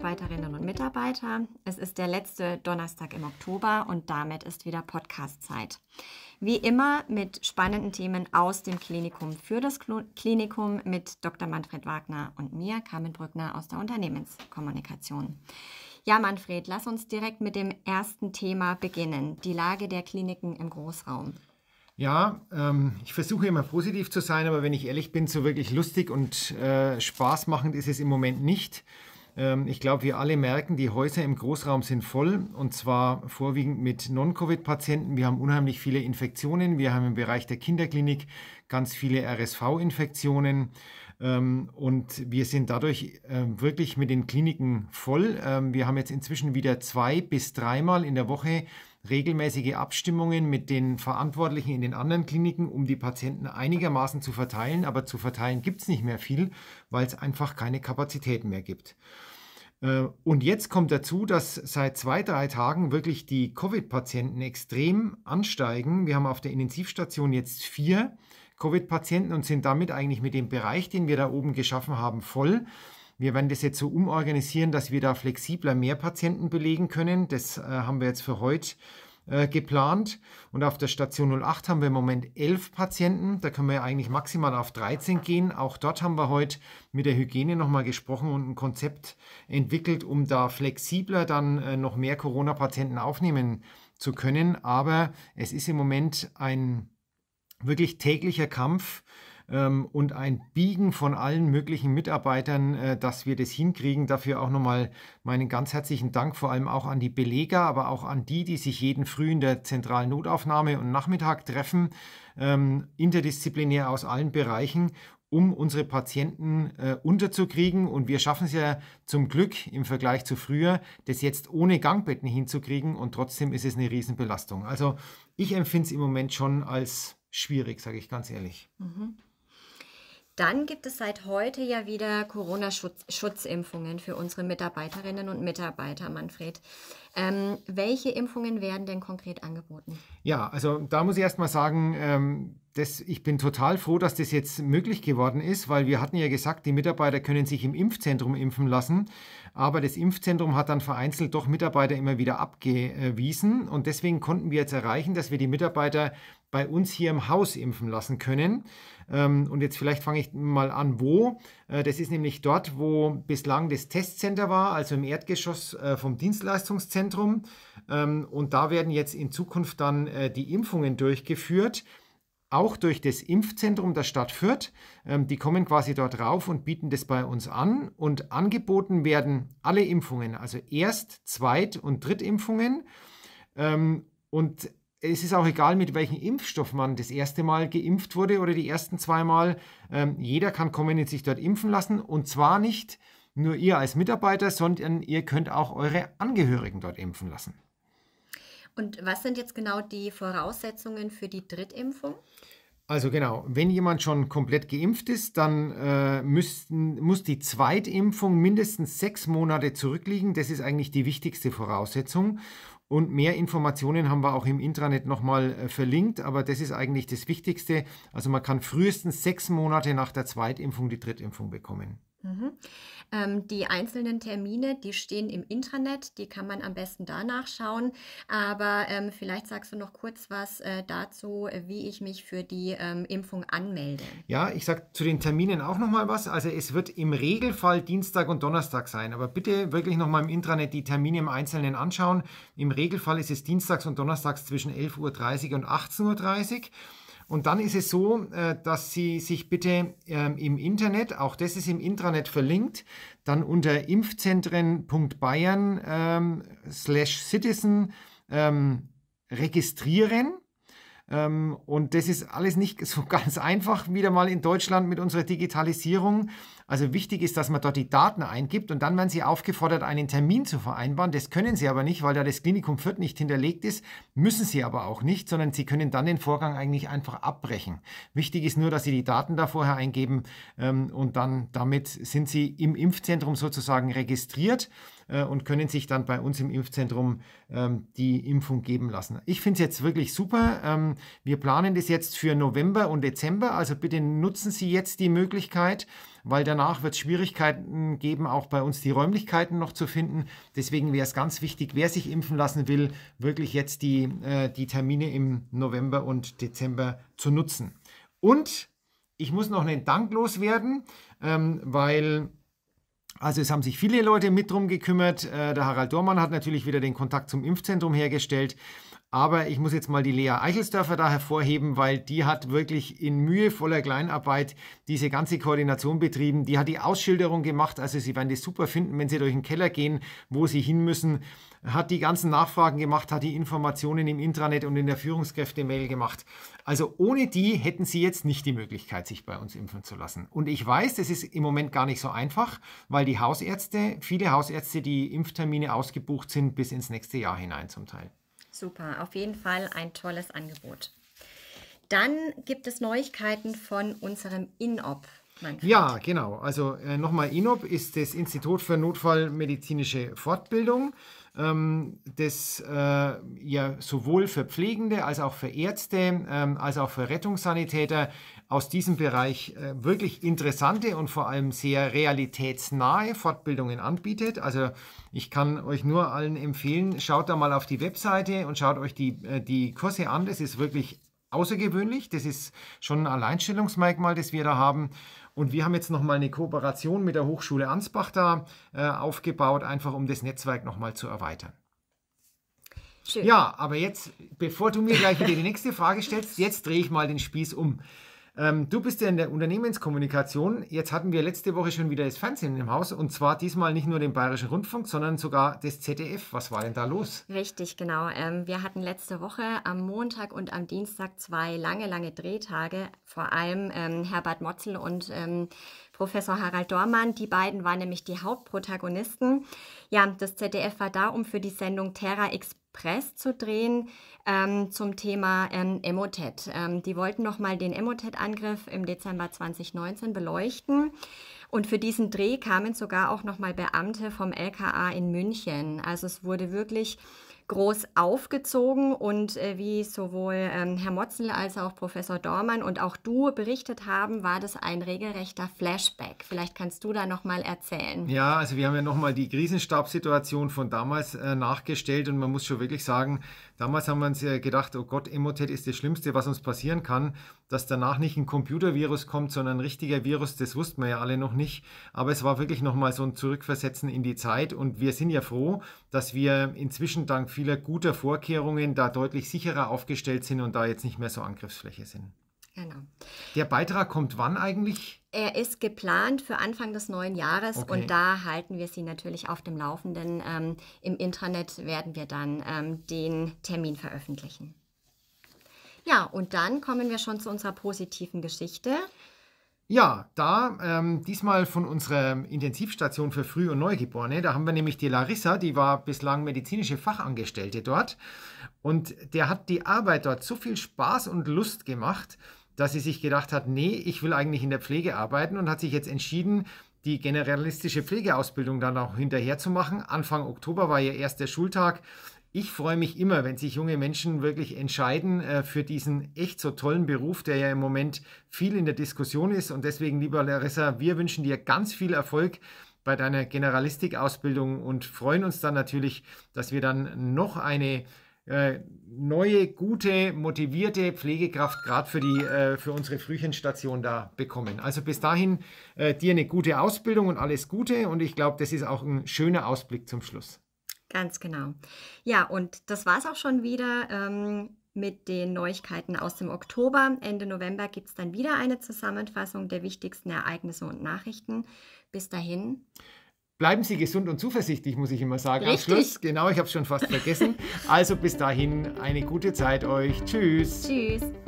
Mitarbeiterinnen und Mitarbeiter. Es ist der letzte Donnerstag im Oktober und damit ist wieder Podcast-Zeit. Wie immer mit spannenden Themen aus dem Klinikum für das Klinikum mit Dr. Manfred Wagner und mir, Carmen Brückner aus der Unternehmenskommunikation. Ja, Manfred, lass uns direkt mit dem ersten Thema beginnen, die Lage der Kliniken im Großraum. Ja, ähm, ich versuche immer positiv zu sein, aber wenn ich ehrlich bin, so wirklich lustig und äh, spaßmachend ist es im Moment nicht. Ähm, ich glaube, wir alle merken, die Häuser im Großraum sind voll und zwar vorwiegend mit Non-Covid-Patienten. Wir haben unheimlich viele Infektionen. Wir haben im Bereich der Kinderklinik ganz viele RSV-Infektionen ähm, und wir sind dadurch ähm, wirklich mit den Kliniken voll. Wir haben jetzt inzwischen wieder zwei bis dreimal in der Woche regelmäßige Abstimmungen mit den Verantwortlichen in den anderen Kliniken, um die Patienten einigermaßen zu verteilen. Aber zu verteilen gibt es nicht mehr viel, weil es einfach keine Kapazitäten mehr gibt. Äh, und jetzt kommt dazu, dass seit zwei, drei Tagen wirklich die Covid-Patienten extrem ansteigen. Wir haben auf der Intensivstation jetzt vier Covid-Patienten und sind damit eigentlich mit dem Bereich, den wir da oben geschaffen haben, voll. Wir werden das jetzt so umorganisieren, dass wir da flexibler mehr Patienten belegen können. Das äh, haben wir jetzt für heute äh, geplant. Und auf der Station 08 haben wir im Moment elf Patienten. Da können wir ja eigentlich maximal auf 13 gehen. Auch dort haben wir heute mit der Hygiene nochmal gesprochen und ein Konzept entwickelt, um da flexibler dann äh, noch mehr Corona-Patienten aufnehmen zu können. Aber es ist im Moment ein wirklich täglicher Kampf ähm, und ein Biegen von allen möglichen Mitarbeitern, äh, dass wir das hinkriegen. Dafür auch nochmal meinen ganz herzlichen Dank, vor allem auch an die Beleger, aber auch an die, die sich jeden Früh in der zentralen Notaufnahme und Nachmittag treffen, ähm, interdisziplinär aus allen Bereichen um unsere Patienten äh, unterzukriegen. Und wir schaffen es ja zum Glück im Vergleich zu früher, das jetzt ohne Gangbetten hinzukriegen. Und trotzdem ist es eine Riesenbelastung. Also ich empfinde es im Moment schon als schwierig, sage ich ganz ehrlich. Mhm. Dann gibt es seit heute ja wieder Corona-Schutzimpfungen -Schutz für unsere Mitarbeiterinnen und Mitarbeiter, Manfred. Ähm, welche Impfungen werden denn konkret angeboten? Ja, also da muss ich erstmal sagen, ähm das, ich bin total froh, dass das jetzt möglich geworden ist, weil wir hatten ja gesagt, die Mitarbeiter können sich im Impfzentrum impfen lassen, aber das Impfzentrum hat dann vereinzelt doch Mitarbeiter immer wieder abgewiesen und deswegen konnten wir jetzt erreichen, dass wir die Mitarbeiter bei uns hier im Haus impfen lassen können. Ähm, und jetzt vielleicht fange ich mal an, wo. Äh, das ist nämlich dort, wo bislang das Testcenter war, also im Erdgeschoss äh, vom Dienstleistungszentrum. Ähm, und da werden jetzt in Zukunft dann äh, die Impfungen durchgeführt auch durch das Impfzentrum der Stadt Fürth. Ähm, die kommen quasi dort rauf und bieten das bei uns an. Und angeboten werden alle Impfungen, also Erst-, Zweit- und Drittimpfungen. Ähm, und es ist auch egal, mit welchem Impfstoff man das erste Mal geimpft wurde oder die ersten zweimal. Ähm, jeder kann kommen und sich dort impfen lassen. Und zwar nicht nur ihr als Mitarbeiter, sondern ihr könnt auch eure Angehörigen dort impfen lassen. Und was sind jetzt genau die Voraussetzungen für die Drittimpfung? Also genau, wenn jemand schon komplett geimpft ist, dann äh, müssten, muss die Zweitimpfung mindestens sechs Monate zurückliegen. Das ist eigentlich die wichtigste Voraussetzung. Und mehr Informationen haben wir auch im Intranet nochmal äh, verlinkt, aber das ist eigentlich das Wichtigste. Also man kann frühestens sechs Monate nach der Zweitimpfung die Drittimpfung bekommen. Mhm. Ähm, die einzelnen Termine, die stehen im Intranet, die kann man am besten da nachschauen. Aber ähm, vielleicht sagst du noch kurz was äh, dazu, wie ich mich für die ähm, Impfung anmelde. Ja, ich sage zu den Terminen auch nochmal was. Also es wird im Regelfall Dienstag und Donnerstag sein. Aber bitte wirklich nochmal im Intranet die Termine im Einzelnen anschauen. Im Regelfall ist es Dienstags und Donnerstags zwischen 11.30 Uhr und 18.30 Uhr. Und dann ist es so, äh, dass Sie sich bitte ähm, im Internet, auch das ist im Intranet verlinkt, dann unter impfzentren.bayern ähm, slash citizen ähm, registrieren ähm, und das ist alles nicht so ganz einfach, wieder mal in Deutschland mit unserer Digitalisierung. Also wichtig ist, dass man dort die Daten eingibt und dann werden Sie aufgefordert, einen Termin zu vereinbaren. Das können Sie aber nicht, weil da das Klinikum Fürth nicht hinterlegt ist, müssen Sie aber auch nicht, sondern Sie können dann den Vorgang eigentlich einfach abbrechen. Wichtig ist nur, dass Sie die Daten da vorher eingeben ähm, und dann damit sind Sie im Impfzentrum sozusagen registriert. Äh, und können sich dann bei uns im Impfzentrum ähm, die Impfung geben lassen. Ich finde es jetzt wirklich super. Ähm, wir planen das jetzt für November und Dezember, also bitte nutzen Sie jetzt die Möglichkeit, weil danach wird es Schwierigkeiten geben, auch bei uns die Räumlichkeiten noch zu finden. Deswegen wäre es ganz wichtig, wer sich impfen lassen will, wirklich jetzt die, äh, die Termine im November und Dezember zu nutzen. Und ich muss noch einen Dank loswerden, ähm, weil also es haben sich viele Leute mit drum gekümmert. Äh, der Harald Dormann hat natürlich wieder den Kontakt zum Impfzentrum hergestellt. Aber ich muss jetzt mal die Lea Eichelsdörfer da hervorheben, weil die hat wirklich in mühevoller Kleinarbeit diese ganze Koordination betrieben. Die hat die Ausschilderung gemacht. Also Sie werden das super finden, wenn Sie durch den Keller gehen, wo Sie hin müssen. Hat die ganzen Nachfragen gemacht, hat die Informationen im Intranet und in der Führungskräfte-Mail gemacht. Also ohne die hätten Sie jetzt nicht die Möglichkeit, sich bei uns impfen zu lassen. Und ich weiß, das ist im Moment gar nicht so einfach, weil die Hausärzte, viele Hausärzte, die Impftermine ausgebucht sind bis ins nächste Jahr hinein zum Teil. Super, auf jeden Fall ein tolles Angebot. Dann gibt es Neuigkeiten von unserem InOp. Ja, genau. Also äh, nochmal, INOB ist das Institut für Notfallmedizinische Fortbildung, ähm, das äh, ja sowohl für Pflegende als auch für Ärzte, ähm, als auch für Rettungssanitäter aus diesem Bereich äh, wirklich interessante und vor allem sehr realitätsnahe Fortbildungen anbietet. Also ich kann euch nur allen empfehlen, schaut da mal auf die Webseite und schaut euch die, äh, die Kurse an. Das ist wirklich außergewöhnlich. Das ist schon ein Alleinstellungsmerkmal, das wir da haben. Und wir haben jetzt nochmal eine Kooperation mit der Hochschule Ansbach da äh, aufgebaut, einfach um das Netzwerk nochmal zu erweitern. Schön. Ja, aber jetzt, bevor du mir gleich wieder die nächste Frage stellst, jetzt drehe ich mal den Spieß um. Ähm, du bist ja in der Unternehmenskommunikation. Jetzt hatten wir letzte Woche schon wieder das Fernsehen im Haus und zwar diesmal nicht nur den Bayerischen Rundfunk, sondern sogar das ZDF. Was war denn da los? Richtig, genau. Ähm, wir hatten letzte Woche am Montag und am Dienstag zwei lange, lange Drehtage. Vor allem ähm, Herbert Motzel und ähm, Professor Harald Dormann. Die beiden waren nämlich die Hauptprotagonisten. Ja, das ZDF war da, um für die Sendung Terra X Press zu drehen ähm, zum Thema ähm, Emotet. Ähm, die wollten nochmal den Emotet-Angriff im Dezember 2019 beleuchten. Und für diesen Dreh kamen sogar auch nochmal Beamte vom LKA in München. Also es wurde wirklich groß aufgezogen und äh, wie sowohl ähm, Herr Motzel als auch Professor Dormann und auch du berichtet haben, war das ein regelrechter Flashback. Vielleicht kannst du da nochmal erzählen. Ja, also wir haben ja nochmal die Krisenstabssituation von damals äh, nachgestellt und man muss schon wirklich sagen, damals haben wir uns ja äh, gedacht, oh Gott, Emotet ist das Schlimmste, was uns passieren kann dass danach nicht ein Computervirus kommt, sondern ein richtiger Virus, das wussten wir ja alle noch nicht. Aber es war wirklich nochmal so ein Zurückversetzen in die Zeit. Und wir sind ja froh, dass wir inzwischen dank vieler guter Vorkehrungen da deutlich sicherer aufgestellt sind und da jetzt nicht mehr so Angriffsfläche sind. Genau. Der Beitrag kommt wann eigentlich? Er ist geplant für Anfang des neuen Jahres okay. und da halten wir Sie natürlich auf dem Laufenden. Ähm, Im Intranet werden wir dann ähm, den Termin veröffentlichen. Ja, und dann kommen wir schon zu unserer positiven Geschichte. Ja, da ähm, diesmal von unserer Intensivstation für Früh- und Neugeborene. Da haben wir nämlich die Larissa, die war bislang medizinische Fachangestellte dort. Und der hat die Arbeit dort so viel Spaß und Lust gemacht, dass sie sich gedacht hat, nee, ich will eigentlich in der Pflege arbeiten und hat sich jetzt entschieden, die generalistische Pflegeausbildung dann auch hinterher zu machen. Anfang Oktober war ihr erster Schultag. Ich freue mich immer, wenn sich junge Menschen wirklich entscheiden äh, für diesen echt so tollen Beruf, der ja im Moment viel in der Diskussion ist. Und deswegen, lieber Larissa, wir wünschen dir ganz viel Erfolg bei deiner Generalistikausbildung und freuen uns dann natürlich, dass wir dann noch eine äh, neue, gute, motivierte Pflegekraft gerade für, äh, für unsere Frühchenstation da bekommen. Also bis dahin äh, dir eine gute Ausbildung und alles Gute und ich glaube, das ist auch ein schöner Ausblick zum Schluss. Ganz genau. Ja, und das war es auch schon wieder ähm, mit den Neuigkeiten aus dem Oktober. Ende November gibt es dann wieder eine Zusammenfassung der wichtigsten Ereignisse und Nachrichten. Bis dahin. Bleiben Sie gesund und zuversichtlich, muss ich immer sagen. Richtig. Am Schluss, genau, ich habe es schon fast vergessen. also bis dahin eine gute Zeit euch. Tschüss. Tschüss.